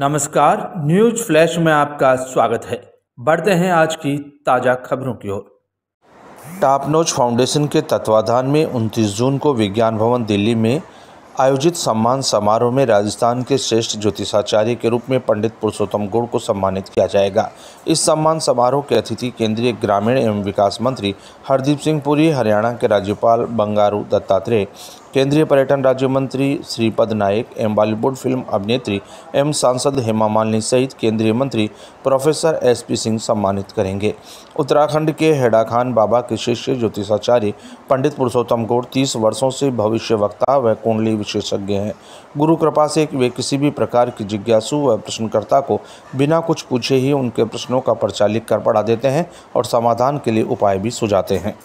नमस्कार news flash में आपका स्वागत है बढ़ते हैं आज की ताज़ा खबरों की ओर टॉप नोच फाउंडेशन के तत्वाधान में 29 जून को विज्ञान भवन दिल्ली में आयोजित सम्मान समारोह में राजस्थान के श्रेष्ठ ज्योतिषाचार्य के रूप में पंडित पुरुषोत्तम गुड़ को सम्मानित किया जाएगा इस सम्मान समारोह के अतिथि केंद्रीय ग्रामीण एवं विकास मंत्री हरदीप सिंह पुरी हरियाणा के राज्यपाल बंगारू दत्तात्रेय केंद्रीय पर्यटन राज्य मंत्री श्रीपद नाइक एवं बॉलीवुड फिल्म अभिनेत्री एवं सांसद हेमा मालिनी सहित केंद्रीय मंत्री प्रोफेसर एस पी सिंह सम्मानित करेंगे उत्तराखंड के हेडा खान बाबा के शिष्य ज्योतिषाचार्य पंडित पुरुषोत्तम गौड़ तीस वर्षों से भविष्य वक्ता व कुंडली विशेषज्ञ हैं गुरु कृपा से वे किसी भी प्रकार की जिज्ञासु व प्रश्नकर्ता को बिना कुछ पूछे ही उनके प्रश्नों का प्रचालित कर पढ़ा देते हैं और समाधान के लिए उपाय भी सुझाते हैं